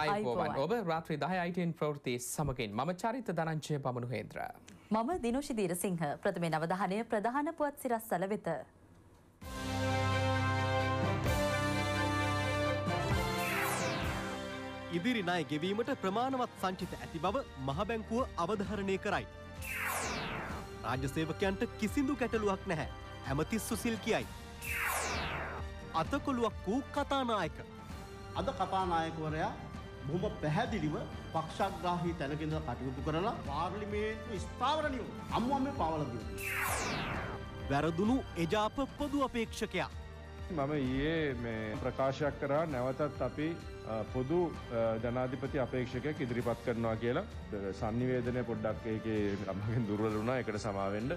ආයෝවන් ඔබ රාත්‍රී දහයයිටෙන් ප්‍රවෘතිය සමගින් මම චරිත දනංචය පමණු හේද්‍ර. මම දිනුෂිදීර සිංහ ප්‍රථමේ නවධානය ප්‍රධාන පුවත් සිරස්සල වෙත. ඉදිරි ණය ගෙවීමට ප්‍රමාණවත් සංචිත ඇති බව මහබැංකුව අවධාරණය කරයි. රාජ්‍ය සේවකයන්ට කිසිදු ගැටලුවක් නැහැ. හැමතිස් සුසිල් කියයි. අතකොළුවක් වූ කතානායක. අද කතානායකවරයා බොහොම පැහැදිලිව පක්ෂග්‍රාහී තැනගෙන කටයුතු කරලා පාර්ලිමේන්තු ස්ථාවරණියෝ අම්මම පාවලදිය. වැරදුණු එජාප පොදු අපේක්ෂකයා. මම ඊයේ මේ ප්‍රකාශයක් කරා නැවතත් අපි පොදු ජනාධිපති අපේක්ෂකයක් ඉදිරිපත් කරනවා කියලා සංනිවේදනය පොඩ්ඩක් ඒකේ අම්මගෙන් දුර්වල වුණා ඒකට සමාවෙන්න.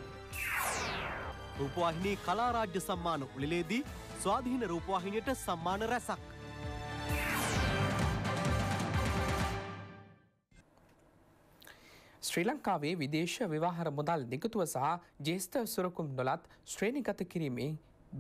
රූපවාහිනී කලා රාජ්‍ය සම්මාන උළෙලේදී ස්වාධීන රූපවාහිනියට සම්මාන රැසක් ශ්‍රී ලංකාවේ විදේශ විවාහර මුදල් දෙකතුව සහ ජේෂ්ඨ සුරකුම් නොලත් ශ්‍රේණිගත කිරීමේ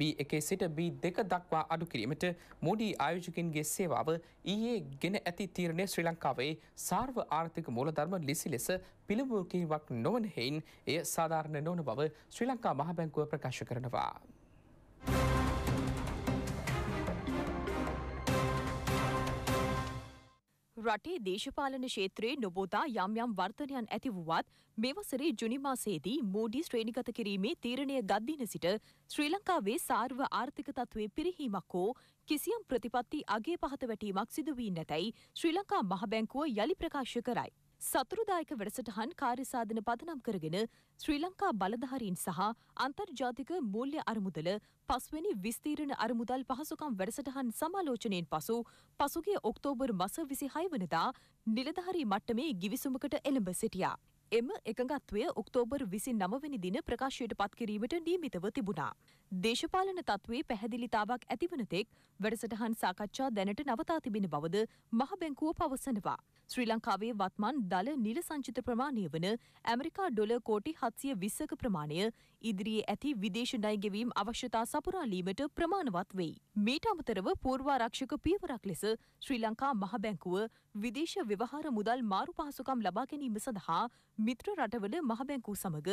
B එකේ සිට B දෙක දක්වා අඩු කිරීමට මෝඩී ආයෝජකින්ගේ සේවාව ඊයේ e ගෙන ඇති තීරණය ශ්‍රී ලංකාවේ සාර්ව ආර්ථික මූලධර්ම ලිසි ලෙස පිළිබුකිවක් නොවන හෙයින් එය සාධාරණ නොවන බව ශ්‍රී ලංකා මහ බැංකුව ප්‍රකාශ කරනවා. රටේ දේශපාලන ක්ෂේත්‍රයේ නොබෝදා යම් යම් වර්ධනයන් ඇති වුවත් මේ වසරේ ජුනි මාසයේදී මූඩි ශ්‍රේණිගත කිරීමේ තීරණය ගත්දින සිට ශ්‍රී ලංකාවේ සාර්ව ආර්ථික තත්ත්වයේ පිරිහීමක් හෝ කිසියම් ප්‍රතිපත්ති අගේ පහත වැටීමක් සිදු වී නැතැයි ශ්‍රී ලංකා මහ බැංකුව යලි ප්‍රකාශ කරයි. සතුරුදායක වැඩසටහන් කාර්යසාධන පදනම් කරගෙන ශ්‍රී ලංකා බලධාරීන් සහ අන්තර්ජාතික මූල්‍ය අරමුදල පස්වැනි විස්තීරණ අරමුදල් පහසුකම් වැඩසටහන් සමාලෝචනයෙන් පසු පසුගිය ඔක්තෝබර් මස විසි හයවනදා නිලධාරී මට්ටමේ ගිවිසුමකට එළඹ සිටියා. එම එකඟත්වය ඔක්තෝබර් විසි නමවැනි දින ප්‍රකාශයට පත්කිරීමට නියමිතව තිබුණා. දේශපාලන තත්වේ පැහැදිලිතාවක් ඇතිවනතෙක් වැඩසටහන් සාකච්ඡා දැනට නවතා තිබෙන බවද මහබැංකුව පවසනවා. ශ්‍රී ලංකාවේ වත්මන් දළ නිල සංචිත ප්‍රමාණය වන ඇමරිකා ඩොල කෝටි හත්සිය විස්සක ප්‍රමාණය ඉදිරියේ ඇති විදේශ ණයගෙවීම් අවශ්‍යතා සපුරාලීමට ප්‍රමාණවත් වෙයි. මීට අමතරව පූර්වාරක්ෂක පියවරක් ලෙස ශ්‍රී ලංකා මහබැංකුව විදේශ ව්‍යවහාර මුදල් මාරු පහසුකම් ලබා ගැනීම සඳහා මිත්‍ර රටවල මහබැංකු සමග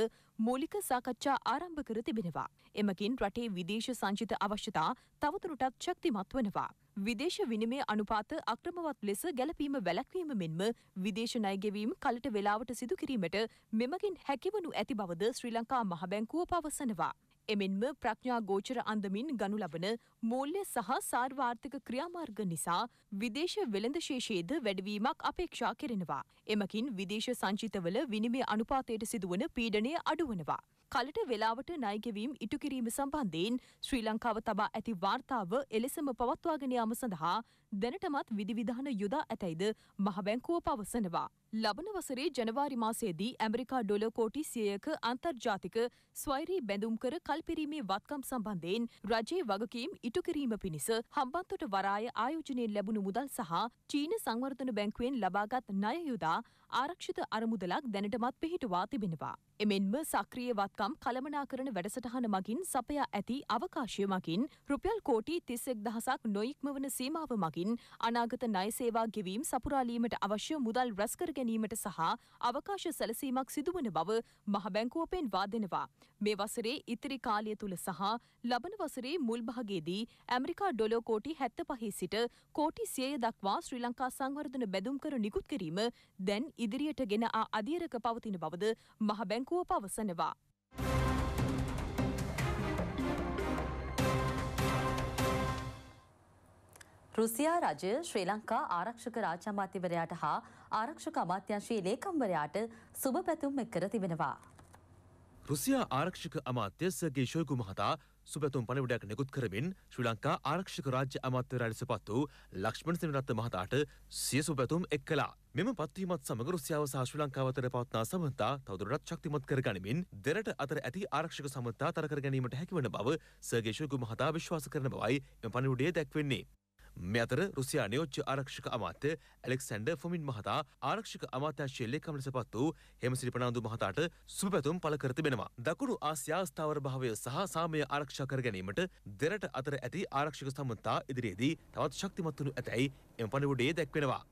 මූලික සාකච්ඡා ආරම්භ කර තිබෙනවා. එමකින් රටේ විදේශ සංචිත අවශ්‍යතා තවදුරටත් ශක්තිමත් වනවා. විදේශ විනිමය අනුපාත අක්‍රමවත් ලෙස ගැලපීම වැළැක්වීම මෙන්ම විදේශ ණයගෙවීම් කලට වේලාවට සිදු කිරීමට මෙමගින් හැකිවනු ඇති බවද ශ්‍රී ලංකා මහ බැංකුව පවසනවා. එමෙන්ම ප්‍රඥා ගෝචර අන්දමින් ගනු ලබන මූල්‍ය සහ සාර්වාර්ථක ක්‍රියාමාර්ග නිසා විදේශ වෙළඳ ශේෂයේද වැඩිවීමක් අපේක්ෂා කෙරෙනවා. එමකින් විදේශ සංචිතවල විනිමය අනුපාතයට සිදුවන පීඩනය අඩුවනවා. කලට වෙලාවට ණයගෙවීම් ඉටු කිරීම සම්බන්ධයෙන් ශ්‍රී ලංකාව තබා ඇති වාර්තාව එලෙසම පවත්වාගෙන යාම සඳහා දැනටමත් විධිවිධාන යොදා ඇතැයිද මහබැංකුව පවසනවා. ලබන වසරේ ජනවාරි මාසයේදී ඇමරිකා ඩොල කෝටි සියයක අන්තර්ජාතික ස්වෛරී බැඳුම් කර කල්පිරීමේ වත්කම් සම්බන්ධයෙන් රජයේ වගකීම් ඉටු කිරීම පිණිස හම්බන්තොට වරාය ආයෝජනයෙන් ලැබුණු මුදල් සහ චීන සංවර්ධන බැංකුවෙන් ලබාගත් ණය යොදා ආරක්ෂිත අරමුදලක් දැනටමත් පිහිටුවා තිබෙනවා. එමෙන්ම සක්‍රිය වත්කම් කළමනාකරන වැඩසටහන මගින් සපයා ඇති අවකාශය මගින් රුපියල් කෝටි තිස්සෙක් දහසක් නොයික්ම වන සීමාව මගින් මගින් අනාගත ණය සේවා ගෙවීම් සපුරාලීමට අවශ්‍ය මුදල් රැස්කර ගැනීමට සහ අවකාශ සැලසීමක් සිදුවන බව මහ බැංකුව පෙන්වා දෙනවා. මේ වසරේ ඉතිරි කාලය තුල සහ ලබන වසරේ මුල් භාගයේදී ඇමරිකා ඩොලර් කෝටි 75 සිට කෝටි 100 දක්වා ශ්‍රී ලංකා සංවර්ධන බැදුම් කර නිකුත් කිරීම දැන් ඉදිරියට ගෙන ආ අධීරක පවතින බවද මහ බැංකුව පවසනවා. රුසියා රජය ශ්‍රී ලංකා ආරක්ෂක රාජ්‍ය අමාත්‍යවරයාට හා ආරක්ෂක අමාත්‍යංශයේ ලේකම්වරයාට සුබ පැතුම් එක් කර තිබෙනවා. රුසියා ආරක්ෂක අමාත්‍ය සර්ගී ෂොයිගු මහතා සුපැතුම් පණිවිඩයක් නිකුත් කරමින් ශ්‍රී ලංකා ආරක්ෂක රාජ්‍ය අමාත්‍යවරයාට සපත් වූ ලක්ෂ්මණ සෙනරත්න මහතාට සිය සුපැතුම් එක් කළා. මෙම පත්වීමත් සමග රුසියාව සහ ශ්‍රී ලංකාව අතර පවත්නා සබඳතා තවදුරටත් ශක්තිමත් කරගනිමින් දෙරට අතර ඇති ආරක්ෂක සබඳතා තර කර ගැනීමට හැකිවන බව සර්ගී ෂොයිගු මහතා විශ්වාස කරන බවයි එම පණිවිඩයේ දැක්වෙන්නේ. මේ අතර රුසියා නියෝජ්‍ය ආරක්ෂක අමාත්‍ය ඇලෙක්සැන්ඩර් ෆොමින් මහතා ආරක්ෂක අමාත්‍යංශයේ ලේකම් ලෙස පත් වූ හෙමසිරි ප්‍රනාන්දු මහතාට සුබපැතුම් පළ කර තිබෙනවා. දකුණු ආසියා ස්ථාවරභාවය සහ සාමය ආරක්ෂා කර ගැනීමට දෙරට අතර ඇති ආරක්ෂක සම්බන්ධතා ඉදිරියේදී තවත් ශක්තිමත් වනු ඇතැයි එම පණිවුඩයේ දැක්වෙනවා.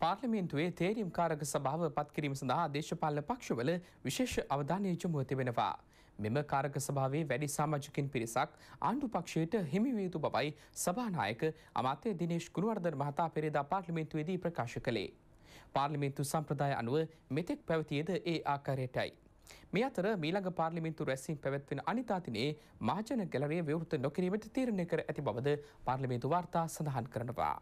පාර්ලිමින්තුවේ තේරීම් කාරක සභාව පත්කිරීම සඳහා දේශපාලන පක්ෂවල විශේෂ අවධානය යොමුව තිබෙනවා. මෙම කාරක සභාවේ වැඩි සමාජිකින් පිරිසක් ආණ්ඩු පක්ෂයට හිමිවිය යුතු බවයි සභානායක අමාත්‍ය දිනේශ් ගුණවර්ධන මහතා පෙරේදා පාර්ලිමේන්තුවේදී ප්‍රකාශ කළේ. පාර්ලිමේන්තු සම්ප්‍රදාය අනුව මෙතෙක් පැවතියද ඒ ආකාරයටයි. මේ අතර මීළඟ පාර්ලිමින්තු රැස්සිම් පැවැත්වෙන අනිතාතිනේ මාජන ගැලරිය විවෘත නොකිරීමට තීරණය කර ඇති බවද පාර්ලිමේතු වාර්තා සඳහන් කරනවා.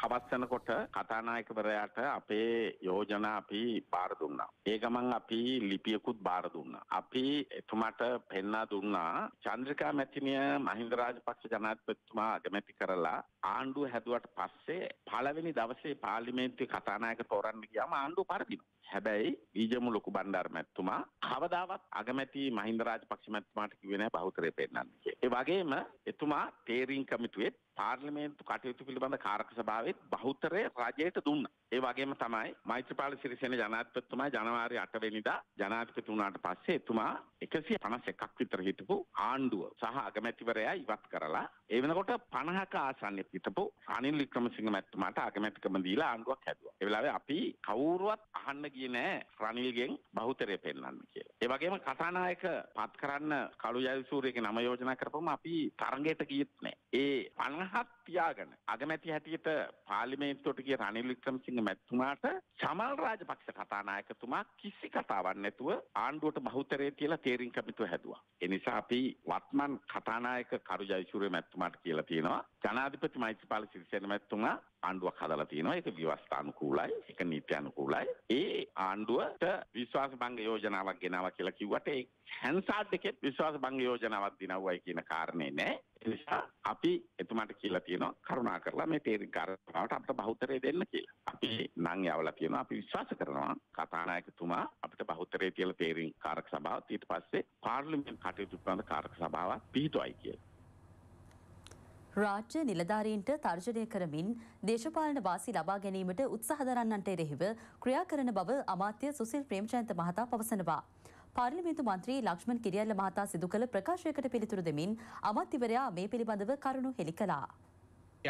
හවස් වෙනකොට කතානායකවරයාට අපේ යෝජනා අපි බාර දුන්නා. ඒ ගමන් අපි ලිපියකුත් බාර දුන්නා. අපි එතුමාට පෙන්වා දුන්නා චන්ද්‍රිකා මැතිණිය මහින්ද රාජපක්ෂ ජනාධිපතිතුමා අගමැති කරලා ආණ්ඩුව හැදුවට පස්සේ පළවෙනි දවසේ පාර්ලිමේන්තුවේ කතානායක තෝරන්න ගියාම ආණ්ඩුව පරදිනවා. හැබැයි විජමු ලොකු බණ්ඩාර මැතිතුමා කවදාවත් අගමැති මහින්ද රාජපක්ෂ මැතිතුමාට කිව්වේ නැහැ බහුතරය පෙන්වන්න කියලා. ඒ වගේම එතුමා තේරීම් කමිටුවේ පාර්ලිමේන්තු කටයුතු පිළිබඳ කාරක සභාවෙත් බහුතරය රජයට දුන්න. ඒ වගේම තමයි මෛත්‍රපාල සිරිසේන ජනාධිපතිතුමා ජනවාරි 8 වෙනිදා ජනාධිපති වුණාට පස්සේ එතුමා 151ක් විතර හිටපු ආණ්ඩුව සහ අගමැතිවරයා ඉවත් කරලා ඒ වෙනකොට 50ක ආසන්නයේ හිටපු අනිල් වික්‍රමසිංහ මැතිතුමාට අගමැතිකම දීලා ආණ්ඩුවක් හැදුවා. ඒ වෙලාවේ අපි කවුරුවත් අහන්න ගියේ නෑ රනිල්ගෙන් බහුතරය පෙන්වන්න කියලා. ඒ වගේම කථානායක පත් කරන්න කළු ජයසූරියගේ නම යෝජනා කරපුවම අපි තරඟයට ගියෙත් නෑ. ඒ 50ක් තියාගෙන අගමැති හැටියට පාර්ලිමේන්තුවට ගිය රනිල් වික්‍රමසිංහ මැතිතුමාට සමල් රාජපක්ෂ කථානායකතුමා කිසි කතාවක් නැතුව ආණ්ඩුවට බහුතරය කියලා තේරීම් කමිටුව හැදුවා. ඒ නිසා අපි වත්මන් කථානායක කරු ජයසූරිය මැතිතුමා මැතිතුමාට කියලා තියෙනවා ජනාධිපති මෛත්‍රීපාල සිරිසේන මැතිතුමා ආණ්ඩුවක් හදලා තියෙනවා ඒක විවස්ථානුකූලයි ඒක නීත්‍යානුකූලයි ඒ ආණ්ඩුවට විශ්වාස භංග යෝජනාවක් ගෙනාවා කියලා කිව්වට ඒ හැන්සාඩ් එකේ විශ්වාස භංග යෝජනාවක් දිනවුවයි කියන කාරණේ නෑ ඒ නිසා අපි එතුමාට කියලා තියෙනවා කරුණා කරලා මේ තේරි කාරණාවට අපිට බහුතරය දෙන්න කියලා අපි නම් යවලා තියෙනවා අපි විශ්වාස කරනවා කතානායකතුමා අපිට බහුතරය කියලා තේරි කාරක සභාවත් ඊට පස්සේ පාර්ලිමේන්තු කටයුතු කරන කාරක සභාවක් පිහිටුවයි කියලා රාජ්‍ය නිලධාරීන්ට තර්ජනය කරමින් දේශපාලන වාසි ලබා ගැනීමට උත්සාහ දරන්නන්ට එරෙහිව ක්‍රියා කරන බව අමාත්‍ය සුසිල් ප්‍රේම්ජයන්ත මහතා පවසනවා. පාර්ලිමේන්තු මන්ත්‍රී ලක්ෂ්මන් කිරියල්ල මහතා සිදු කළ ප්‍රකාශයකට පිළිතුරු දෙමින් අමාත්‍යවරයා මේ පිළිබඳව කරුණු හෙළි කළා.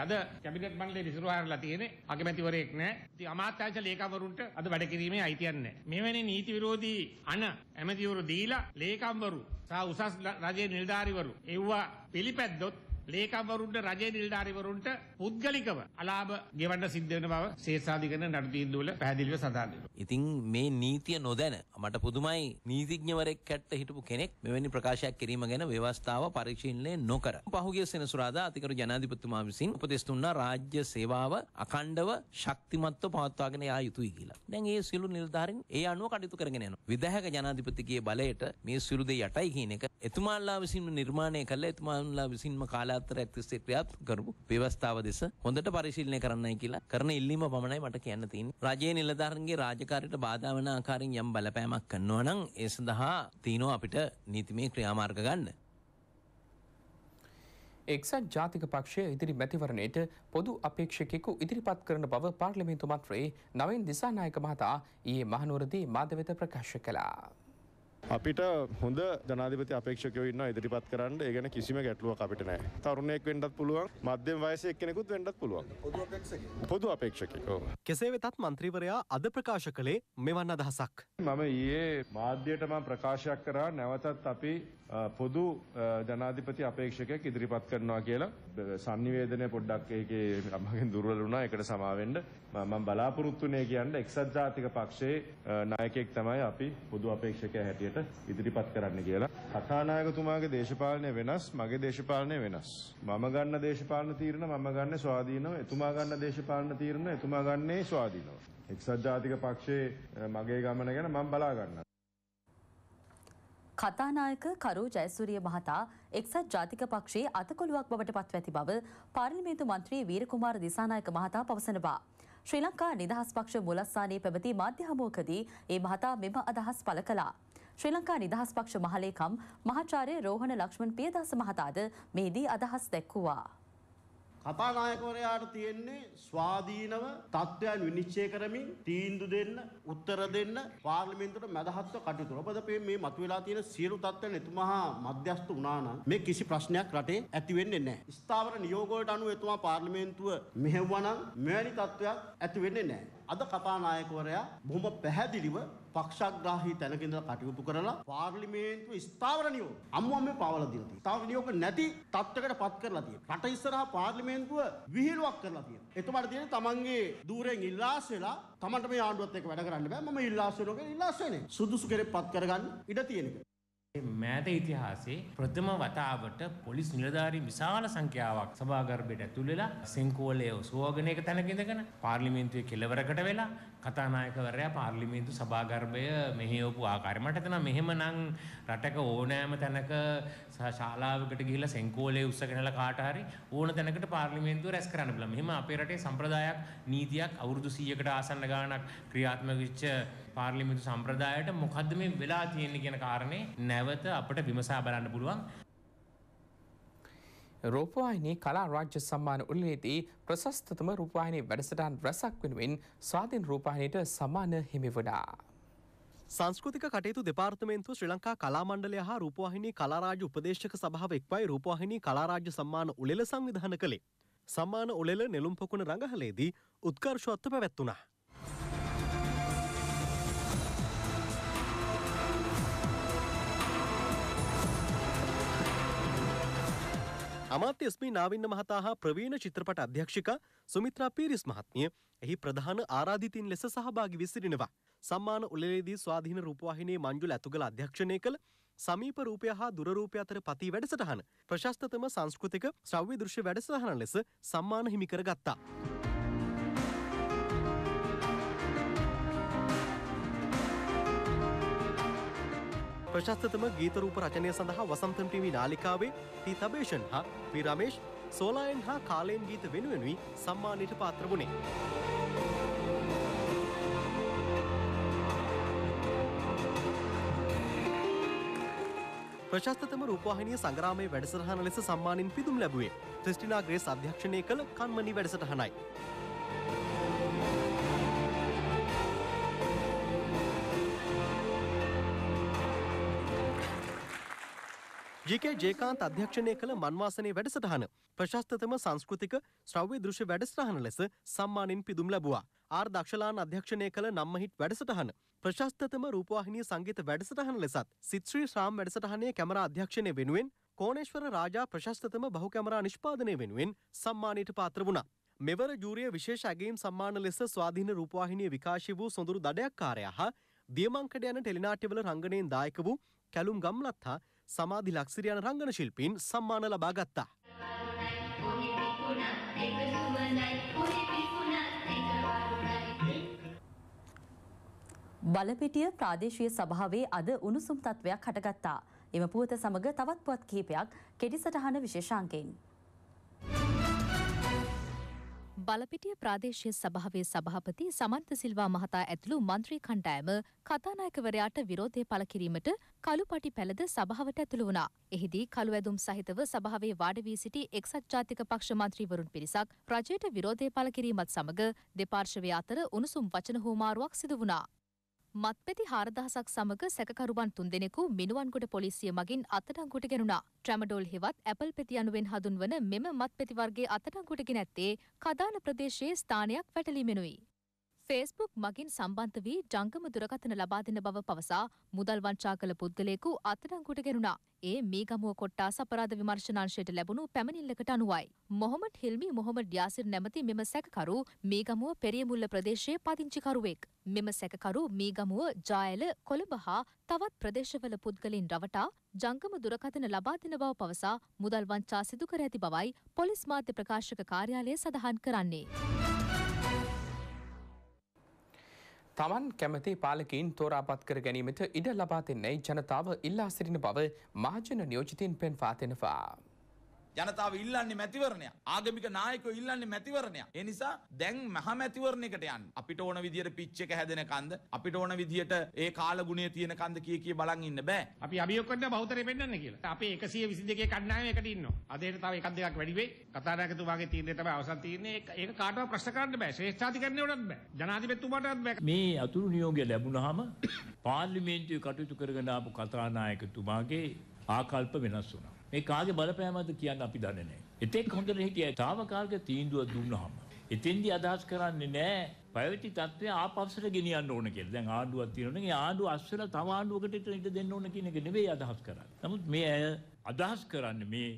අද කැබිනට් මණ්ඩලේ විසිරුවාරලා තියෙන අගමැතිවරයෙක් නැහැ. ඉතින් අමාත්‍යාංශ ලේකම්වරුන්ට අද වැඩ කිරීමේ අයිතියක් නැහැ. මෙවැනි නීති විරෝධී අණ ඇමතිවරු දීලා ලේකම්වරු සහ උසස් රජයේ නිලධාරිවරු එව්වා පිළිපැද්දොත් ලේකම්වරුන්ට රජයේ නිලධාරීවරුන්ට පුද්ගලිකව අලාභ ගෙවන්න සිද්ධ වෙන බව ශේෂාධිකරණ නඩු තීන්දුව වල පැහැදිලිව සඳහන් වෙනවා. ඉතින් මේ නීතිය නොදැන මට පුදුමයි නීතිඥවරෙක් කැට්ට හිටපු කෙනෙක් මෙවැනි ප්‍රකාශයක් කිරීම ගැන ව්‍යවස්ථාව පරීක්ෂණය නොකර. පහුගිය සෙනසුරාදා අතිකරු ජනාධිපතිතුමා විසින් උපදෙස් දුන්නා රාජ්‍ය සේවාව අඛණ්ඩව ශක්තිමත්ව පවත්වාගෙන යා යුතුයි කියලා. දැන් ඒ සියලු නිලධාරීන් ඒ අනුව කටයුතු කරගෙන යනවා. විදහාක ජනාධිපතිගේ බලයට මේ සියලු දේ යටයි කියන එක එතුමාලා විසින්ම නිර්මාණය කළා එතුමාලා විසින්ම කාලා ජාත්‍යන්තර ඇක්ටිවිස්ට් ක්‍රියාත් කරපු ව්‍යවස්ථාව දෙස හොඳට පරිශීලනය කරන්නයි කියලා කරන ඉල්ලීම පමණයි මට කියන්න තියෙන්නේ. රජයේ නිලධාරීන්ගේ රාජකාරියට බාධා වන ආකාරයෙන් යම් බලපෑමක් කරනවා නම් ඒ සඳහා තියෙනවා අපිට නීතිමය ක්‍රියාමාර්ග ගන්න. එක්සත් ජාතික පක්ෂය ඉදිරි මැතිවරණයට පොදු අපේක්ෂකෙකු ඉදිරිපත් කරන බව පාර්ලිමේන්තු මන්ත්‍රයේ නවින් දිසානායක මහතා ඊයේ මහනුවරදී මාධ්‍ය වෙත ප්‍රකාශ කළා. අපිට හොඳ ජනාධපති අපේක්ෂකව ඉන්න ඉදිරිපත් කරන්න ඒගැන කිසිම ගැටලුවක් අපිට නෑ තරුණයෙක් වෙන්නත් පුළුවන් මධ්‍යම වයසෙක් කෙනෙකුත් වෙන්නත් පුළුවන් පොදු අපේක්ෂක කෙසේ වෙතත් මන්ත්‍රීවරයා අද ප්‍රකාශ කළේ මෙවන් අදහසක් මම ඒ මාධ්‍යයටම ප්‍රකාශයක් කරා නැවතත් අපි පොදු ජනාධිපති අපේක්ෂකයෙක් ඉදිරිපත් කරනවා කියලා sannivedanaya පොඩ්ඩක් ඒකේ මගෙන් දුර්වල වුණා ඒකට සමාවෙන්න මම බලාපොරොත්තුනේ කියන්නේ එක්සත් ජාතික පක්ෂයේ නායකයෙක් තමයි අපි පොදු අපේක්ෂකයා හැටියට ඉදිරිපත් කරන්න කියලා කථානායකතුමාගේ දේශපාලනය වෙනස් මගේ දේශපාලනය වෙනස් මම ගන්න දේශපාලන තීරණ මම ගන්න ස්වාධීනව එතුමා ගන්න දේශපාලන තීරණ එතුමා ගන්නේ ස්වාධීනව එක්සත් ජාතික පක්ෂයේ මගේ ගමන ගැන මම බලා ගන්නවා කතානායක කරෝ ජයසූරිය මහතා එක්සත් ජාතික පක්ෂයේ අතකොළුවක් බවට පත්ව ඇති බව පාර්ලිමේන්තු මන්ත්‍රී වීරකුමාර දිසානායක මහතා පවසනවා. ශ්‍රී ලංකා නිදහස් පක්ෂ මුලස්ථානයේ පැවති මාධ්‍ය හමුවකදී ඒ මහතා මෙම අදහස් පළ කළා. ශ්‍රී ලංකා නිදහස් පක්ෂ මහලේකම් මහාචාර්ය රෝහණ ලක්ෂ්මන් පියදාස මහතාද මෙහිදී අදහස් දැක්වුවා. කතානායකවරයාට තියෙන්නේ ස්වාධීනව තත්ත්වයන් විනිශ්චය කරමින් තීන්දුව දෙන්න, උත්තර දෙන්න පාර්ලිමේන්තුවට මැදහත්ව කටයුතු කරනවා. මොකද මේ මතුවලා තියෙන සියලු තත්ත්වයන් එතුමා මැදිස්ත වුණා නම් මේ කිසි ප්‍රශ්නයක් රටේ ඇති වෙන්නේ නැහැ. ස්ථාවර නියෝග වලට අනුව එතුමා පාර්ලිමේන්තුව මෙහෙවුවා නම් මෙවැනි තත්ත්වයක් ඇති වෙන්නේ නැහැ. අද කතානායකවරයා බොහොම පැහැදිලිව පක්ෂග්‍රාහී තැනකින්ද කටයුතු කරලා පාර්ලිමේන්තුව ස්ථාවර නියෝග අම්මම මේ පාවලා දීලා තියෙනවා. තව නියෝග නැති තත්ත්වයකට පත් කරලා තියෙනවා. රට ඉස්සරහා පාර්ලිමේන්තුව විහිළුවක් කරලා තියෙනවා. එතකොට තියෙන තමන්ගේ দূරෙන් ඉල්ලාස් වෙලා තමන්ට මේ ආණ්ඩුවත් එක්ක වැඩ කරන්න බෑ. මම ඉල්ලාස් වෙනවා කියලා ඉල්ලාස් වෙන්නේ. සුදුසු කෙනෙක් පත් කරගන්න ඉඩ තියෙනවා. මෑත ඉතිහාසේ ප්‍රථම වතාවට පොලිස් නිලධාරී විශාල සංඛ්‍යාවක් සභාගර්භයට ඇතුළෙලා සිංකෝලය ඔසුවගෙන එක තැනකිඳගෙන පාර්ලිමේන්තුවේ කෙළවරකට වෙලා කතානායකවරයා පාර්ලිමේන්තු සභාගර්භය මෙහෙවපු ආකාරය. මට හිතෙනවා මෙහෙමනම් රටක ඕනෑම තැනක ශාලාවකට ගිහිල්ලා සෙන්කෝලේ උස්සගෙනලා කාට හරි ඕන තැනකට පාර්ලිමේන්තුව රැස් කරන්න බලන්න. මෙහෙම අපේ රටේ සම්ප්‍රදායක් නීතියක් අවුරුදු 100කට ආසන්න ගාණක් ක්‍රියාත්මක වෙච්ච පාර්ලිමේන්තු සම්ප්‍රදායට මොකද්ද මේ වෙලා තියෙන්නේ කියන කාරණේ නැවත අපිට විමසා බලන්න පුළුවන්. රෝපවාහිනී කලා රාජ්‍ය සම්මාන උළෙහිදී ප්‍රශස්තතම රූපවාහිනී වැඩසටහන් රැසක් වෙනුවෙන් ස්වාධීන් රූපවාහිනයට සමාන හිමි වඩා. සංස්කෘතික කටයුතු දෙපාර්තමේන්තු ශ්‍රී ලංකා කලාමණ්ඩලය හා රූපවාහිනී කලාරාජ උපදේශක සභාව එක්වයි රූපවාහිනී කලාරාජ්‍ය සම්මාන උළෙල සංවිධාන කළේ. සම්මාන උළෙල නෙළුම්පොකුණ රඟහලේදී උත්කර්ෂවත්ව පැවැත්වුණා. අමාත්‍ය ස්මී නාවින්න මහතා හා ප්‍රවීණ චිත්‍රපට අධ්‍යක්ෂික සුමිත්‍රා පීරිස් මහත්මිය එහි ප්‍රධාන ආරාධිතින් ලෙස සහභාගි විසිරිනවා. සම්මාන උළෙලේදී ස්වාධීන රූපවාහිනයේ මංජුල ඇතුගල අධ්‍යක්ෂණය කළ සමීප රූපය හා දුරරූපය අතර පති වැඩසටහන ප්‍රශස්තතම සංස්කෘතික ශ්‍රව්‍ය දෘශ්‍ය වැඩසටහන ලෙස සම්මාන හිමිකර ගත්තා. ප්‍රශස්තතම ගීතරූප රචනය සඳහා වසන්තම් ටිවී නාලිකාවේ තීතබේෂන් හා පිරමේෂ් සෝලායන් හා කාලයෙන් ගීත වෙනුවෙනුයි සම්මානයට පාත්‍ර වුණේ. ප්‍රශස්තතම රූපවාහිනිය සංග්‍රාමයේ වැඩසටහන ලෙස සම්මානින් පිදුම් ලැබුවේ ත්‍රිස්ටිනාග්‍රේ අධ්‍යක්ෂණය කළ කන්මනි වැඩසටහනයි. ජිකේ ජේකාන්ත අධ්‍යක්ෂණය කළ මන්වාසනය වැඩසටහන ප්‍රශස්තතම සංස්කෘතික ශ්‍රව්‍ය දෘෂ්‍ය වැඩසටහන ලෙස සම්මානින් පිදුම් ලැබවා. ආර් දක්ෂලාන් අධ්‍යක්ෂණය කළ නම්මහිට් වැඩසටහන. ප්‍රශස්තතම රූපවාහිනී සංගීත වැඩසටහන ලෙසත් සිත්ශ්‍රී ශ්‍රාම් වැඩසටහනය කැමර අධ්‍යක්ෂණය වෙනුවෙන් කෝනේශ්වර රාජා ප්‍රශස්තතම බහු කැමරා නිෂ්පාදනය වෙනුවෙන් සම්මානයට පාත්‍ර වුණා. මෙවර ජූරිය විශේෂ ඇගේම් සම්මාන ලෙස ස්වාධීන රූපවාහිනී විකාශය වූ සොඳුරු දඩයක්කාරයා හා දියමංකඩ යන ටෙලිනාට්‍යවල රංගනයෙන් දායක වූ කැලුම් ගම්ලත් හා සමාධි ලක්සිරයන රංගන ශිල්පීන් සම්මාන ලබා ගත්තා. බලපිටිය ප්‍රාදේශීය සභාවේ අද උණුසුම් තත්ත්වයක් හටගත්තා. එම පුවත සමග තවත් පුවත් කිහිපයක් කෙටි සටහන විශේෂාංකයෙන්. බලපිටිය ප්‍රාදේශීය සභාවේ සභාපති සමන්ත සිල්වා මහතා ඇතුළු මන්ත්‍රී කණ්ඩායම කතානායකවරයාට විරෝධය පළ කිරීමට කළුපටි පැලද සභාවට ඇතුළු වුණා. එහිදී කළු ඇඳුම් සහිතව සභාවේ වාඩි වී සිටි එක්සත් ජාතික පක්ෂ මන්ත්‍රීවරුන් පිරිසක් රජයට විරෝධය පළ කිරීමත් සමග දෙපාර්ශවය අතර උණුසුම් වචන හුවමාරුවක් සිදු වුණා. මත්පැති හාරදහසක් සමග සැකකරුවන් තුන්දෙනෙකු මිනුවන්ගොඩ පොලිසිය මගින් අත්අඩංගුවට ගෙනුණා. ට්‍රැමඩෝල් හෙවත් ඇපල් පෙති අනුවෙන් හඳුන්වන මෙම මත්පැති වර්ගයේ අත්අඩංගුවට ගෙන ඇත්තේ කදාන ප්‍රදේශයේ ස්ථානයක් වැටලීමෙනුයි. ෆේස්බුක් මගින් සම්බන්ධ වී ජංගම දුරකථන ලබා දෙන බව පවසා මුදල් වංචා කළ පුද්ගලයෙකු අත්අඩංගුවට ගෙනුණා. ඒ මීගමුව කොට්ටාස අපරාධ විමර්ශනාංශයට ලැබුණු පැමිණිල්ලකට අනුවයි. මොහොමඩ් හිල්මි මොහොමඩ් යාසිර් නැමති මෙම සැකකරු මීගමුව පෙරියමුල්ල ප්‍රදේශයේ පදිංචිකරුවෙක්. මෙම සැකකරු මීගමුව ජායල කොළඹ හා තවත් ප්‍රදේශවල පුද්ගලින් රවටා ජංගම දුරකථන ලබා දෙන බව පවසා මුදල් වංචා සිදු කර ඇති බවයි පොලිස් මාධ්‍ය ප්‍රකාශක කාර්යාලය සඳහන් කරන්නේ. තමන් කැමති පාලකින් තෝරාපත් කර ගැනීමට ඉඩ ලබා දෙන්නේ ජනතාව ඉල්ලා සිටින බව මහජන නියෝජිතින් පෙන්වා දෙනවා. ජනතාව ඉල්ලන්නේ මැතිවරණය. ආගමික නායකයෝ ඉල්ලන්නේ මැතිවරණය. ඒ නිසා දැන් මහ මැතිවරණයකට යන්න. අපිට ඕන විදියට පිච් එක හැදෙන කන්ද, අපිට ඕන විදියට ඒ කාලගුණයේ තියෙන කන්ද කී කී බලන් ඉන්න බෑ. අපි අභියෝග කරන බහුතරය වෙන්නන්න කියලා. අපි 122 කණ්ඩායම එකට ඉන්නවා. අදට තව එකක් දෙකක් වැඩි වෙයි. කතානායකතුමාගේ තීරණය තමයි අවසන් තීරණය. ඒක කාටවත් ප්‍රශ්න කරන්න බෑ. ශ්‍රේෂ්ඨාධිකරණය උනත් බෑ. ජනාධිපතිතුමාටත් බෑ. මේ අතුරු නියෝගය ලැබුණාම පාර්ලිමේන්තුවේ කටයුතු කරගෙන ආපු කතානායකතුමාගේ ආකල්ප වෙනස් වුණා. මේ කාගේ බලපෑමද කියන්න අපි දන්නේ නැහැ. එතෙක් හොඳට හිටියයි తాවකාලික තීන්දුව දුන්නාම. එතෙන්දී අදහස් කරන්නේ නැහැ පැවති තත්ත්වය ආපස්සට ගෙනියන්න ඕන කියලා. දැන් ආණ්ඩුවක් තියෙනවනේ. ඒ ආණ්ඩුව අස්සලා තව ආණ්ඩුවකට ඉඩ දෙන්න ඕන කියන එක නෙවෙයි අදහස් කරන්නේ. නමුත් මේ අය අදහස් කරන්නේ මේ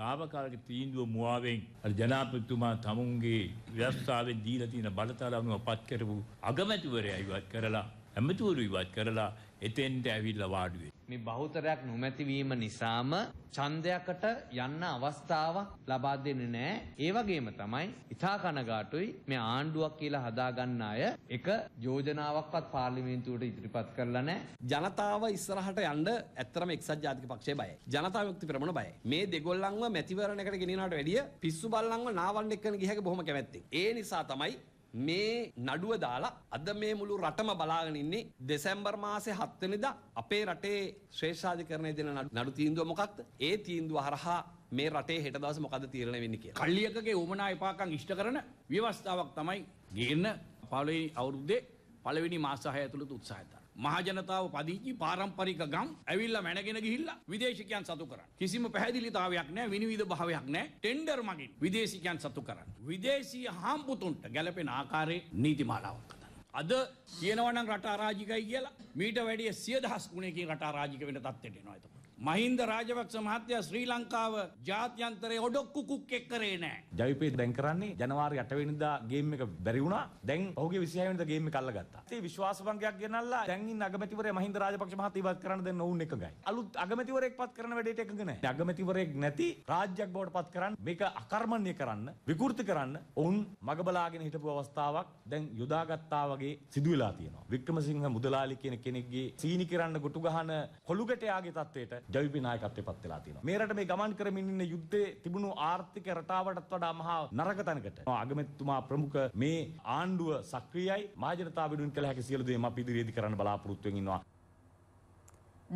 තාවකාලික තීන්දුව මුවාවෙන් අර ජනාධිපතිතුමා තමුන්ගේ ව්‍යවස්ථාවෙන් දීලා තියෙන බලතල අනුව පත් කරපු අගමැතිවරයා ඉවත් කරලා ඇමතිවරු ඉවත් කරලා එතෙන්ට ඇවිල්ලා වාඩි මේ බහුතරයක් නොමැති වීම නිසාම ඡන්දයකට යන්න අවස්ථාවක් ලබා දෙන්නේ නැහැ. ඒ වගේම තමයි ඉතා කනගාටුයි මේ ආණ්ඩුවක් කියලා හදාගන්න අය එක යෝජනාවක්වත් පාර්ලිමේන්තුවට ඉදිරිපත් කරලා නැහැ. ජනතාව ඉස්සරහට යන්න ඇත්තරම එක්සත් ජාතික පක්ෂය බයයි. ජනතාව යුක්ති ප්‍රමුණ බයයි. මේ දෙගොල්ලන්ව මැතිවරණයකට ගෙනියනවට වැඩිය පිස්සු බල්ලන්ව නාවන්න එක්කන ගිහක බොහොම කැමැත්තෙන්. ඒ නිසා තමයි මේ නඩුව දාලා අද මේ මුළු රටම බලාගෙන ඉන්නේ දෙසැම්බර් මාසේ 7 වෙනිදා අපේ රටේ ශ්‍රේෂ්ඨාධිකරණය දෙන නඩු තීන්දුව මොකක්ද? ඒ තීන්දුව හරහා මේ රටේ හෙට දවස මොකද තීරණය වෙන්නේ කියලා. කල්ලියකගේ උමනා විපාකම් ඉෂ්ට කරන ව්‍යවස්ථාවක් තමයි ගේන්න 15 අවුරුද්දේ පළවෙනි මාස 6 ඇතුළත උත්සාහය මහජනතාව පදිංචි පාරම්පරික ගම් ඇවිල්ලා මැනගෙන ගිහිල්ලා විදේශිකයන් සතු කරන්න. කිසිම පැහැදිලිතාවයක් නැහැ, විනිවිද භාවයක් නැහැ. ටෙන්ඩර් මගින් විදේශිකයන් සතු කරන්න. විදේශීය හාම්පුතුන්ට ගැළපෙන ආකාරයේ නීතිමාලාවක් හදන්න. අද කියනවනම් රට අරාජිකයි කියලා මීට වැඩිය සිය දහස් ගුණයකින් රට අරාජික වෙන තත්ත්වයට එනවා එතකොට. මහින්ද රාජපක්ෂ මහත්තයා ශ්‍රී ලංකාව ජාත්‍යන්තරයේ ඔඩොක්කු කුක්කෙක් කරේ නෑ. ජවිපේ දැන් කරන්නේ ජනවාරි 8 වෙනිදා ගේම් එක බැරි වුණා. දැන් ඔහුගේ 26 වෙනිදා ගේම් එක අල්ලගත්තා. ඉතින් විශ්වාස භංගයක් ගෙනල්ලා දැන් ඉන්න අගමැතිවරයා මහින්ද රාජපක්ෂ මහත්තයා ඉවත් කරන්න දැන් ඔවුන් එකඟයි. අලුත් අගමැතිවරයෙක් පත් කරන වැඩේට එකඟ නෑ. අගමැතිවරයෙක් නැති රාජ්‍යයක් බවට පත් කරන්න මේක අකර්මණ්‍ය කරන්න, විකෘති කරන්න ඔවුන් මග බලාගෙන හිටපු අවස්ථාවක් දැන් යොදාගත්තා වගේ සිදු වෙලා තියෙනවා. වික්‍රමසිංහ මුදලාලි කියන කෙනෙක්ගේ සීනි කරන්න ගොටු ගහන කොළුගටයාගේ තත්වයට ජවිපි නායකත්වයටපත් වෙලා තියෙනවා. මේ රට මේ ගමන් කරමින් ඉන්න යුද්ධයේ තිබුණු ආර්ථික රටාවටත් වඩා මහා නරක තැනකට අගමැතිතුමා ප්‍රමුඛ මේ ආණ්ඩුව සක්‍රියයි මාජනතාව වෙනුවෙන් කළ හැකි සියලු දේ අපි ඉදිරියේදී කරන්න බලාපොරොත්තු වෙනවා.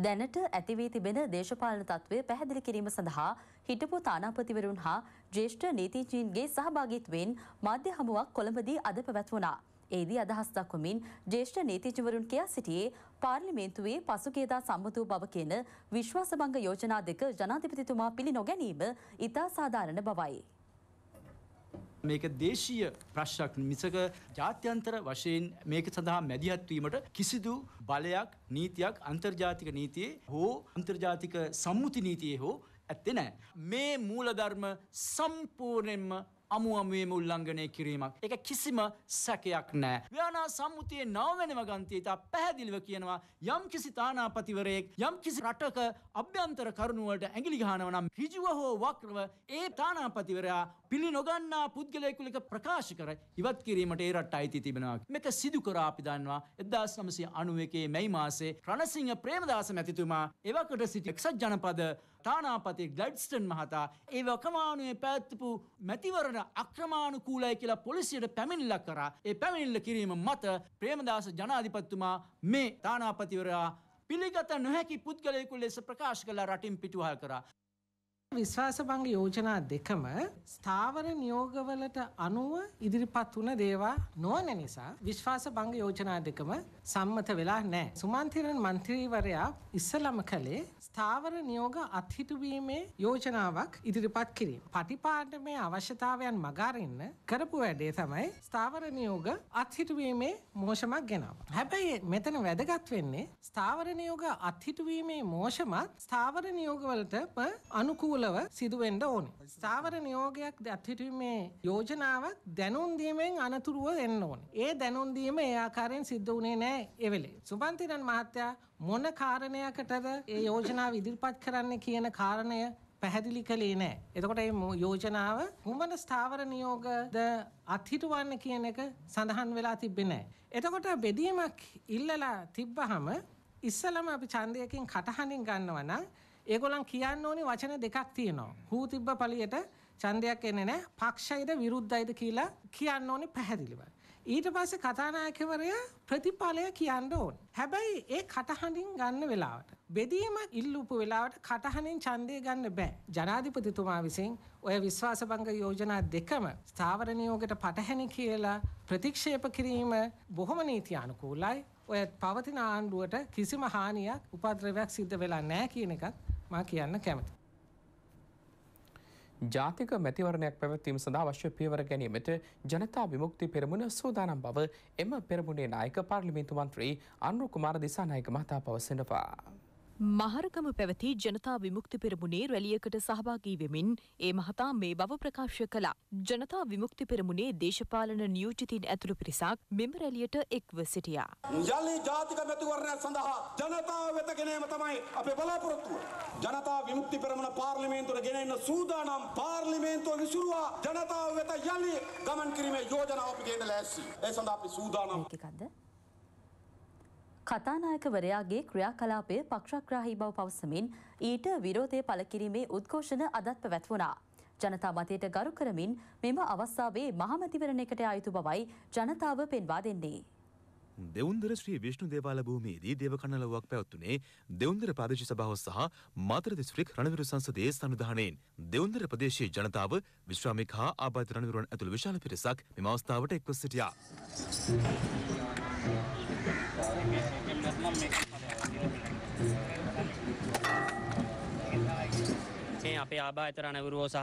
දැනට ඇතිවී තිබෙන දේශපාලන තත්ත්වය පැහැදිලි කිරීම සඳහා හිටපු තානාපතිවරුන් හා ජ්‍යෙෂ්ඨ නීතිජීන්ගේ සහභාගිත්වයෙන් මාධ්‍ය හමුවක් කොළඹදී අද පැවැත්වුණා. එහිදී අදහස් දක්වමින් ජේෂ්ඨ නීතිඥවරුන් කියා සිටියේ පාර්ලිමේන්තුවේ පසුගියදා සම්මත වූ බව කියන විශ්වාසභංග යෝජනා දෙක ජනාධිපතිතුමා පිළි නොගැනීම ඉතා සාධාරණ බවයි. මේක දේශීය ප්‍රශ්යක් මිසක ජාත්‍යන්තර වශයෙන් මේක සඳහා මැදිහත්වීමට කිසිදු බලයක් නීතියක් අන්තර්ජාතික නීතියේ හෝ අන්තර්ජාතික සම්මුති නීතියේ හෝ ඇත්තේ නෑ. මේ මූලධර්ම සම්පූර්ණයෙන්ම අමු අමුවේම උල්ලංඝනය කිරීමක්. ඒක කිසිම සැකයක් නෑ. ව්‍යානා සම්මුතියේ නවවෙනිම ගන්තිය ඉතා පැහැදිලිව කියනවා යම් කිසි තානාපතිවරයෙක් යම් කිසි රටක අභ්‍යන්තර කරුණු වලට ඇඟිලි ගහනවා නම් ඍජුව හෝ වක්‍රව ඒ තානාපතිවරයා පිළි නොගන්නා පුද්ගලයෙකු ලෙස ප්‍රකාශ කර ඉවත් කිරීමට ඒ රට අයිති තිබෙනවා. මේක සිදු කර අපි දන්නවා 1991 මැයි මාසේ රණසිංහ ප්‍රේමදාස මැතිතුමා එවකට සිටි එක්සත් ජනපද තානාපති ග්ලැඩ්ස්ටන් මහතා ඒ වකමානුවේ පැවැත්වපු මැතිවරණ අක්‍රමානුකූලයි කියලා පොලිසියට පැමිණිල්ල කරා. ඒ පැමිණිල්ල කිරීම මත ප්‍රේමදාස ජනාධිපතිතුමා මේ තානාපතිවරයා පිළිගත නොහැකි පුද්ගලයෙකු ලෙස ප්‍රකාශ කළ රටින් පිටුවහල් කරා. විශ්වාස බංග යෝජනා දෙකම ස්ථාවර නියෝගවලට අනුව ඉදිරිපත් වුණ දේවා නොවන නිසා විශ්වාස බංග යෝජනා දෙකම සම්මත වෙලා නෑ. සුමන්තිරන් මන්ත්‍රීවරයා ඉස්සලම කළේ ස්ථාවර නියෝග අත්හිටුවීමේ යෝජනාවක් ඉදිරිපත් කිරීම. පටිපාඩමේ අවශ්‍යතාවයන් මගාරන්න කරපු වැඩේ තමයි ස්ථාවර නියෝග අත්හිටුවීමේ මෝෂමක් ගෙනාව. හැබැයි මෙතන වැදගත් වෙන්නේ ස්ථාවර නියෝග අත්හිටුවීමේ මෝෂමත් ස්ථාවර නියෝගවලට අනුකූල සුලව සිදුවෙන්ඩ ඕන. ස්ථාවර නියෝගයක් දැත්හිටීමේ යෝජනාවක් දැනුන්දීමෙන් අනතුරුව එන්න ඕන. ඒ දැනුන්දීම ඒආකාරයෙන් සිද්ධ වනේ නෑ එවෙලේ. සුපන්තිරන් මහත්තයා මොන කාරණයකටද ඒ යෝජනාව ඉදිරිපත් කරන්න කියන කාරණය පැහැදිලි කළේ නෑ. එතකොට යෝජනාව කුමන ස්ථාවර නියෝගද අත්හිටුවන්න කියන එක සඳහන් වෙලා තිබෙ නෑ. එතකොට බෙදීමක් ඉල්ලලා තිබ්බහම ඉස්සලම අපි ඡන්දයකින් කටහඬින් ගන්නවා නම් ඒගොල්ලන් කියන්න ඕනේ වචන දෙකක් තියෙනවා. හූ තිබ්බ පළියට ඡන්දයක් එන්නේ නැහැ. පක්ෂයිද විරුද්ධයිද කියලා කියන්න ඕනේ පැහැදිලිව. ඊට පස්සේ කතානායකවරයා ප්‍රතිඵලය කියන්න ඕනේ. හැබැයි ඒ කටහඬින් ගන්න වෙලාවට බෙදීමක් ඉල්ලූපු වෙලාවට කටහඬින් ඡන්දය ගන්න බෑ. ජනාධිපතිතුමා විසින් ඔය විශ්වාසභංග යෝජනා දෙකම ස්ථාවර නියෝගයට පටහැනි කියලා ප්‍රතික්ෂේප කිරීම බොහොම නීති අනුකූලයි. ඔය පවතින ආණ්ඩුවට කිසිම හානියක් උපද්‍රවයක් සිද්ධ වෙලා නැහැ කියන එකත් මා කියන්න කැමති. ජාතික මැතිවරණයක් පැවැත්වීම සඳහා අවශ්‍ය පියවර ගැනීමට ජනතා විමුක්ති පෙරමුණ සූදානම් බව එම පෙරමුණේ නායක පාර්ලිමේන්තු මන්ත්‍රී අනුරු කුමාර දිසානායක මහතා පවසනවා. මහරකම පැවති ජනතා විමුක්ති පෙරමුණේ රැලියකට සහභාගී වෙමින් ඒ මහතා මේ බව ප්‍රකාශ කළා. ජනතා විමුක්ති පෙරමුණේ දේශපාලන නියෝජිතින් ඇතුළු පිරිසක් මෙම රැලියට එක්ව සිටියා. යලි ජාතික මැතිවරණය සඳහා ජනතාව වෙත ගෙනීම තමයි අපේ බලාපොරොත්තුව. ජනතා විමුක්ති පෙරමුණ පාර්ලිමේන්තුවට ගෙනෙන්න සූදානම් පාර්ලිමේන්තුව විසුරුවා ජනතාව වෙත යලි ගමන් කිරීමේ යෝජනාව අපි ගේන්න ලෑස්ති. ඒ සඳහා අපි සූදානම්. එකක්ද? කතානායකවරයාගේ ක්‍රියාකලාපය පක්ෂග්‍රාහී බව පවසමින් ඊට විරෝධය පළ කිරීමේ උද්ඝෝෂණ අදත් පැවැත්වුණා. ජනතා මතයට ගරු කරමින් මෙම අවස්ථාවේ මහමැතිවරණයකට අයුතු බවයි ජනතාව පෙන්වා දෙන්නේ. දෙවන්දර ශ්‍රී විෂ්ණු දේවාල භූමියේදී දේව කණලවක් පැවැත්වුණේ දෙවන්දර ප්‍රාදේශීය සභාව සහ මාතර දිස්ත්‍රික් රණවිරු සංසදයේ සංවිධානයෙන් දෙවන්දර ප්‍රදේශීය ජනතාව විශ්‍රාමික හා ආබාධිත රණවිරුන් ඇතුළු විශාල පිරිසක් මෙම අවස්ථාවට එක්ව සිටියා. මේ අපේ ආභායත රණවිරුවෝ සහ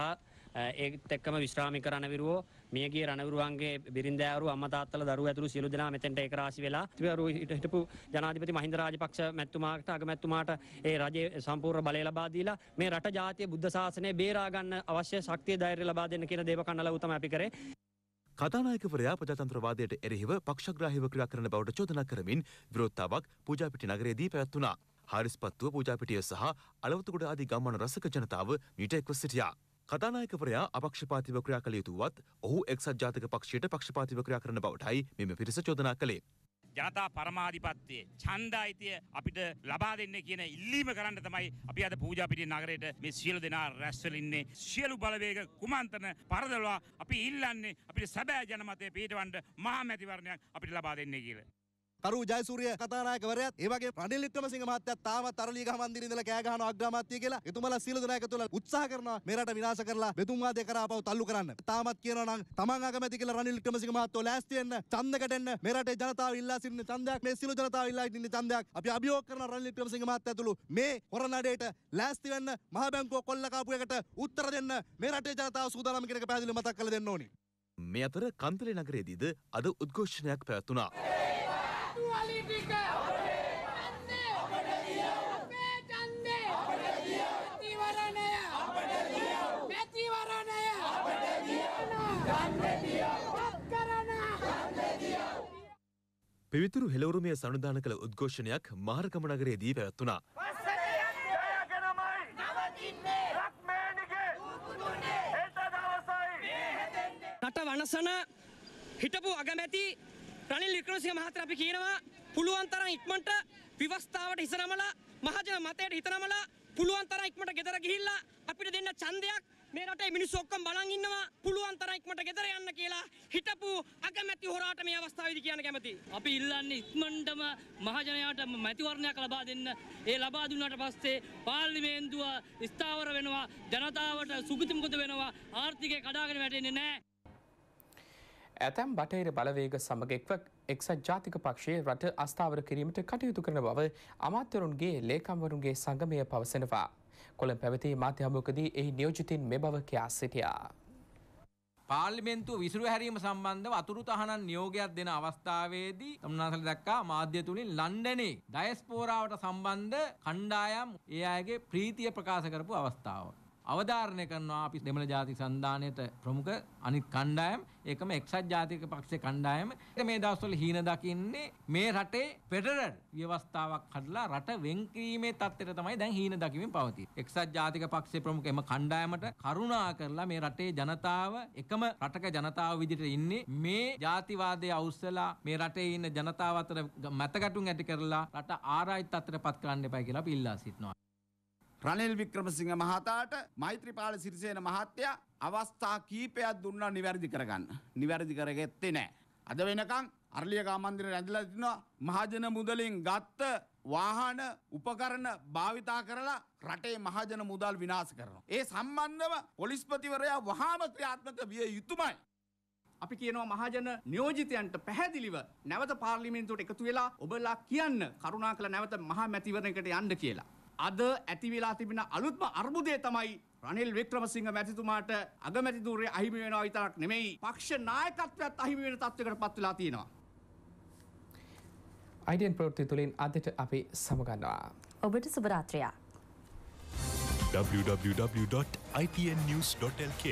ඒත් එක්කම විශ්‍රාමික රණවිරුවෝ මියගිය රණවිරුවන්ගේ බිරින්දෑවරු අම්මා තාත්තලා දරුවෝ ඇතුළු සියලු දෙනා මෙතෙන්ට ඒකරාශි වෙලා ඉතිවරු හිටපු ජනාධිපති මහින්ද රාජපක්ෂ මැතිතුමාට අගමැතිතුමාට ඒ රජයේ සම්පූර්ණ බලය ලබා දීලා මේ රට ජාතිය බුද්ධ ශාසනය බේරා ගන්න අවශ්‍ය ශක්තිය ධෛර්යය ලබා දෙන්න කියන දේව කන්නලව තමයි අපි කරේ කතානායකවරයා ප්‍රජාතන්ත්‍රවාදයට එරෙහිව පක්ෂග්‍රාහීව ක්‍රියා කරන බවට චෝදනා කරමින් විරෝධතාවක් පූජාපිටි නගරයේදී පැවැත්වුණා. හාරිස්පත්තුව පූජාපිටිය සහ අලවතුගොඩ ආදී ගම්මාන රසක ජනතාව මීට එක්ව සිටියා. කතානායකවරයා අපක්ෂපාතීව ක්‍රියා කළ යුතුවත් ඔහු එක්සත් ජාතික පක්ෂයට පක්ෂපාතීව ක්‍රියා කරන බවටයි මෙම පිරිස චෝදනා කළේ. ජනතා පරමාධිපත්තියේ ඡන්දායිතිය අපිට ලබා දෙන්නේ කියන ඉල්ලීම කරන්න තමයි අපි අද පූජාපිටිය නගරයට මේ සියලු දෙනා රැස් වෙලින්නේ සියලු බලවේග කුමන්ත්‍රණ පරදලවා අපි ඉල්ලන්නේ අපිට සැබෑ ජනමතය පිටවන්න මහා මැතිවරණයක් අපිට ලබා දෙන්නේ කියලා කරු ජයසූරිය කතානායකවරයාත් ඒ වගේ රනිල් වික්‍රමසිංහ මහත්තයාත් තාමත් තරලීගහ මන්දිරේ ඉඳලා කෑ ගහනවා අග්‍රාමාත්‍ය කියලා. එතුමලා සීල දනායක තුල උත්සාහ කරනවා මේ රට විනාශ කරලා බෙදුම් වාදය කරා ආපහු තල්ලු කරන්න. තාමත් කියනවා නම් තමන් අගමැති කියලා රනිල් වික්‍රමසිංහ මහත්තයෝ ලෑස්ති වෙන්න, ඡන්දකට එන්න. මේ රටේ ජනතාව ඉල්ලා සිටින ඡන්දයක් මේ සීල ජනතාව ඉල්ලා සිටින ඡන්දයක්. අපි අභියෝග කරන රනිල් වික්‍රමසිංහ මහත්තයතුළු මේ හොර නඩේට ලෑස්ති වෙන්න, මහ බැංකුව කොල්ල කාපු එකට උත්තර දෙන්න මේ රටේ ජනතාව සූදානම් කියන එක පැහැදිලිව මතක් කරලා දෙන්න ඕනි. මේ අතර කන්තලේ නගරයේදීද අද උද්ඝෝෂණයක් පැවැත්වුණා. රතු අලි ටික අන්නේ අපට කියව අපේ ඡන්දේ අපට කියව ප්‍රතිවරණය අපට කියව ප්‍රතිවරණය අපට කියව ඡන්දේ කියව පත් කරන ඡන්දේ කියව පිවිතුරු හෙළවරුමේ සනුදාන කළ උද්ඝෝෂණයක් මහරකම නගරයේදී පැවැත්වුණා. රට වනසන හිටපු අගමැති රනිල් වික්‍රමසිංහ මහත්තයා අපි කියනවා පුළුවන් තරම් ඉක්මනට විවස්ථාවට හිස නමලා මහජන මතයට හිත නමලා පුළුවන් තරම් ඉක්මනට ගෙදර ගිහිල්ලා අපිට දෙන්න ඡන්දයක් මේ රටේ මිනිස්සු ඔක්කොම බලන් ඉන්නවා පුළුවන් තරම් ඉක්මනට ගෙදර යන්න කියලා හිටපු අගමැති හොරාට මේ අවස්ථාවේදී කියන්න කැමතියි. අපි ඉල්ලන්නේ ඉක්මනටම මහජනයාට මැතිවරණයක් ලබා දෙන්න. ඒ ලබා දුන්නාට පස්සේ පාර්ලිමේන්තුව ස්ථාවර වෙනවා, ජනතාවට සුගතිමුගත වෙනවා, ආර්ථිකය කඩාගෙන වැටෙන්නේ නැහැ. ඇතැම් බටහිර බලවේග සමග එක්සත් ජාතික පක්ෂයේ රට අස්ථාවර කිරීමට කටයුතු කරන බව අමාත්‍යවරුන්ගේ ලේකම්වරුන්ගේ සංගමය පවසනවා. කොළඹ පැවති මාධ්‍ය හමුවකදී එහි නියෝජිතින් මේ බව කියා සිටියා. පාර්ලිමෙන්තු විසුරු හැරීම සම්බන්ධව අතුරු තහනම් නියෝගයක් දෙන අවස්ථාවේදී තමනාසල දැක්කා මාධ්‍ය තුලින් ලන්ඩනේ ඩයස්පෝරාවට සම්බන්ධ කණ්ඩායම් ඒ අයගේ ප්‍රීතිය ප්‍රකාශ කරපු අවස්ථාව. අවධාරණය කරනවා අපි දෙමළ ජාතික සන්ධානයට ප්‍රමුඛ අනිත් කණ්ඩායම් ඒකම එක්සත් ජාතික පක්ෂයේ කණ්ඩායම මේ දවස්වල හීන දකින්නේ මේ රටේ ෆෙඩරල් ව්‍යවස්ථාවක් හදලා රට වෙන් කිරීමේ தත්ත්වයට තමයි දැන් හීන දකිමින් පවතින්නේ එක්සත් ජාතික පක්ෂයේ ප්‍රමුඛ එම කණ්ඩායමට කරුණා කරලා මේ රටේ ජනතාව එකම රටක ජනතාව විදිහට ඉන්නේ මේ ජාතිවාදයේ අවුස්සලා මේ රටේ ඉන්න ජනතාව අතර මැතගැටුම් ඇති කරලා රට ආරායිත් අතරපත් කරන්න එපා කියලා අපි ඉල්ලා සිටිනවා රනිල් වික්‍රමසිංහ මහතාට මෛත්‍රීපාල සිරිසේන මහත්තයා අවස්ථා කීපයක් දුන්නා නිවැරදි කරගන්න. නිවැරදි කරගෙත්තේ නැහැ. අද වෙනකන් අරලියගා මන්දිරේ රැඳිලා තිනවා මහජන මුදලින් ගත්ත වාහන උපකරණ භාවිතා කරලා රටේ මහජන මුදල් විනාශ කරනවා. ඒ සම්බන්ධව පොලිස්පතිවරයා වහාම ක්‍රියාත්මක විය යුතුමයි. අපි කියනවා මහජන නියෝජිතයන්ට පැහැදිලිව නැවත පාර්ලිමේන්තුවට එකතු වෙලා ඔබලා කියන්න කරුණා කළ නැවත මහා මැතිවරණයකට යන්න කියලා. අද ඇති වෙලා තිබෙන අලුත්ම අර්බුදය තමයි රනිල් වික්‍රමසිංහ මැතිතුමාට අගමැති ධූරයේ අහිමි වෙනවා විතරක් නෙමෙයි පක්ෂ නායකත්වයත් අහිමි වෙන තත්වයකට පත් වෙලා තියෙනවා. අයිඩියන් ප්‍රවෘත්ති තුළින් අදට අපි සමගන්නවා. ඔබට සුබරාත්‍රයා. www.itnnews.lk